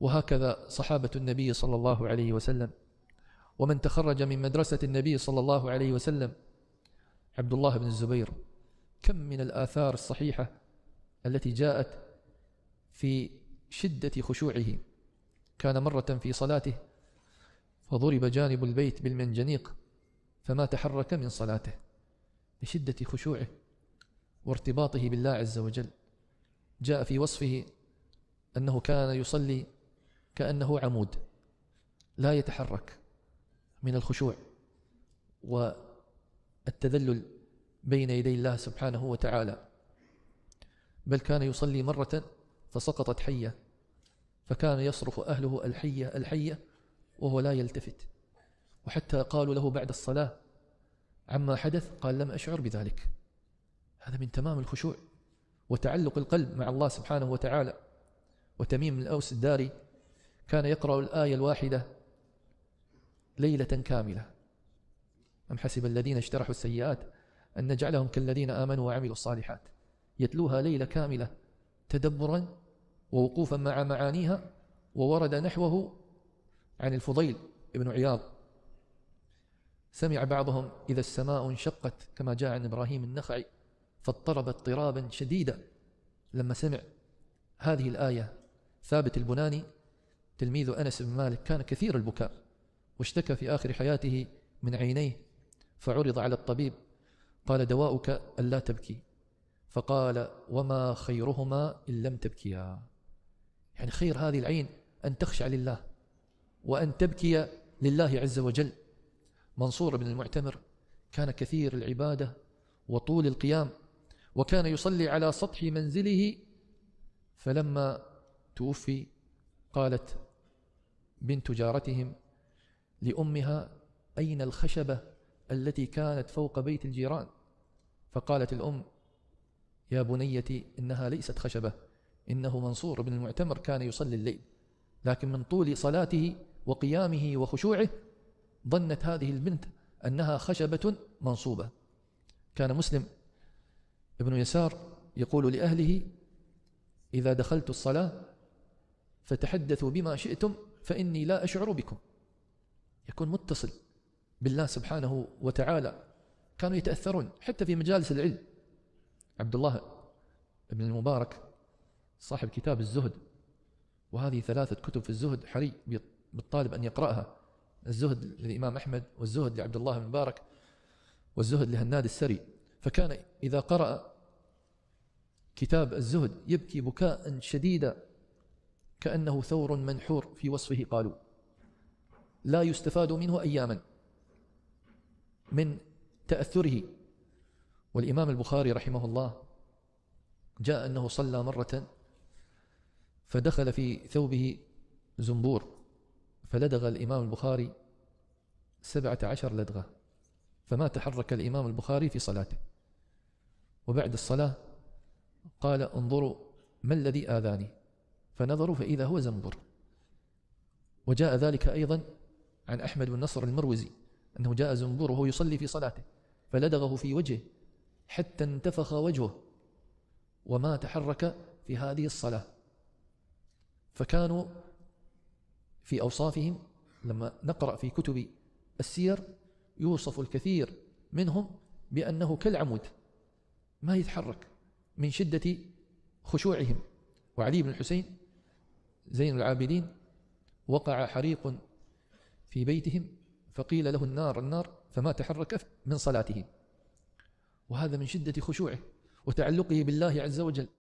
وهكذا صحابة النبي صلى الله عليه وسلم ومن تخرج من مدرسة النبي صلى الله عليه وسلم عبد الله بن الزبير كم من الآثار الصحيحة التي جاءت في شدة خشوعه كان مرة في صلاته فضرب جانب البيت بالمنجنيق فما تحرك من صلاته لشدة خشوعه وارتباطه بالله عز وجل جاء في وصفه أنه كان يصلي كأنه عمود لا يتحرك من الخشوع والتذلل بين يدي الله سبحانه وتعالى بل كان يصلي مرة فسقطت حية فكان يصرف أهله الحية الحية وهو لا يلتفت وحتى قالوا له بعد الصلاة عما حدث قال لم أشعر بذلك هذا من تمام الخشوع وتعلق القلب مع الله سبحانه وتعالى وتميم الأوس الداري كان يقرأ الآية الواحدة ليلة كاملة أم حسب الذين اجترحوا السيئات أن نجعلهم كالذين آمنوا وعملوا الصالحات يتلوها ليلة كاملة تدبرا ووقوفا مع معانيها وورد نحوه عن الفضيل بن عياض سمع بعضهم إذا السماء انشقت كما جاء عن إبراهيم النخعي فاضطرب اضطرابا شديدا لما سمع هذه الآية ثابت البناني تلميذ أنس بن مالك كان كثير البكاء واشتكى في آخر حياته من عينيه فعرض على الطبيب قال دواؤك ألا تبكي فقال وما خيرهما إن لم تبكيا يعني خير هذه العين أن تخشع لله وأن تبكي لله عز وجل منصور بن المعتمر كان كثير العبادة وطول القيام وكان يصلي على سطح منزله فلما توفي قالت بنت جارتهم لأمها أين الخشبة التي كانت فوق بيت الجيران فقالت الأم يا بنيتي إنها ليست خشبة إنه منصور بن المعتمر كان يصلي الليل لكن من طول صلاته وقيامه وخشوعه ظنت هذه البنت أنها خشبة منصوبة كان مسلم ابن يسار يقول لأهله إذا دخلت الصلاة فتحدثوا بما شئتم فإني لا أشعر بكم يكون متصل بالله سبحانه وتعالى كانوا يتأثرون حتى في مجالس العلم عبد الله بن المبارك صاحب كتاب الزهد وهذه ثلاثة كتب في الزهد حري بالطالب أن يقرأها الزهد للإمام أحمد والزهد لعبد الله بن مبارك والزهد لهناد السري فكان إذا قرأ كتاب الزهد يبكي بكاء شديدا كأنه ثور منحور في وصفه قالوا لا يستفاد منه أياما من تأثره والإمام البخاري رحمه الله جاء أنه صلى مرة فدخل في ثوبه زنبور فلدغ الإمام البخاري سبعة عشر لدغة فما تحرك الإمام البخاري في صلاته وبعد الصلاة قال انظروا ما الذي آذاني فنظروا فإذا هو زنبر وجاء ذلك أيضا عن أحمد بن نصر المروزي أنه جاء زنبر وهو يصلي في صلاته فلدغه في وجهه حتى انتفخ وجهه وما تحرك في هذه الصلاة فكانوا في أوصافهم لما نقرأ في كتب السير يوصف الكثير منهم بأنه كالعمود ما يتحرك من شدة خشوعهم وعلي بن الحسين زين العابدين وقع حريق في بيتهم فقيل له النار النار فما تحرك من صلاته وهذا من شدة خشوعه وتعلقه بالله عز وجل